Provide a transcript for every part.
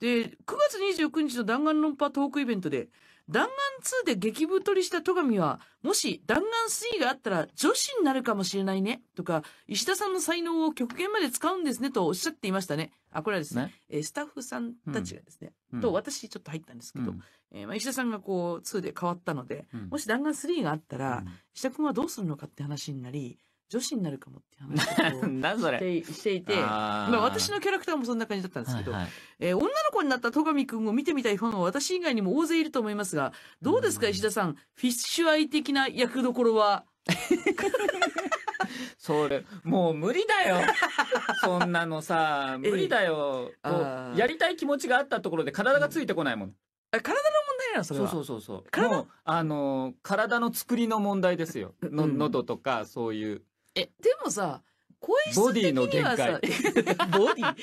で、9月29日の弾丸論破トークイベントで、弾丸2で激太りした戸上は、もし弾丸3があったら女子になるかもしれないね、とか、石田さんの才能を極限まで使うんですね、とおっしゃっていましたね。あ、これはですね、ねえー、スタッフさんたちがですね、うん、と私ちょっと入ったんですけど、うん、えー、まあ、石田さんがこう2で変わったので、うん、もし弾丸3があったら、石田君はどうするのかって話になり、女子になるかもって話を なんしてしていて、まあ、私のキャラクターもそんな感じだったんですけど、はいはい、えー、女の子になった戸上くんを見てみたいファンは私以外にも大勢いると思いますが、どうですか、石田さん。フィッシュアイ的な役どころは それ、もう無理だよ。そんなのさ、無理だよ。やりたい気持ちがあったところで体がついてこないもん。うん、体の問題なのそれは。そうそうそうそう。もう、あのー、体の作りの問題ですよ。の、喉とか、そういう。えでもさ声質的にはさボディ いや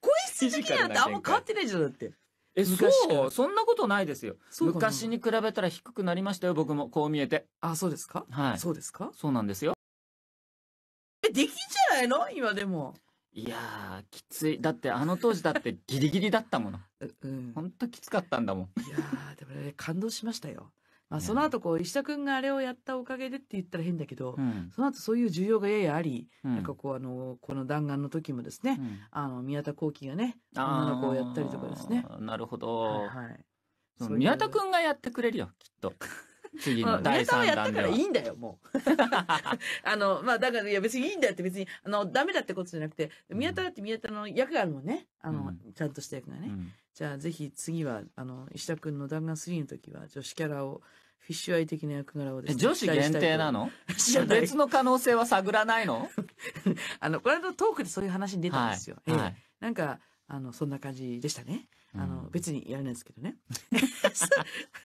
声質的にはってあんま変わってないじゃんだってえそうそんなことないですよ昔に比べたら低くなりましたよ僕もこう見えてあそうですかはいそうですかそうなんですよえできんじゃないの今でもいやきついだってあの当時だってギリギリだったもの うんほんときつかったんだもんいやでもね感動しましたよまあ、その後こう石田君があれをやったおかげでって言ったら変だけど、うん、その後そういう需要がややあり、うん、なんかこうあのこの弾丸の時もですね、うん、あの宮田幸輝がね女の子をやったりとかですねなるほど、はい、はい、宮田君がやってくれるよきっと。次の第3弾では。まあ、やったからいいんだよ、もう。あの、まあ、だから、いや、別にいいんだよって、別に、あの、ダメだってことじゃなくて、宮田だって宮田の役があるもんね。あの、うん、ちゃんとした役がね。うん、じゃあぜひ次は、あの、石田君の弾丸3の時は女子キャラを、フィッシュアイ的な役柄をですね。女子限定なの 別の可能性は探らないの あの、これのトークでそういう話出たんですよ。はいえはい、なんか、あの、そんな感じでしたね。あの、うん、別にやらないですけどね。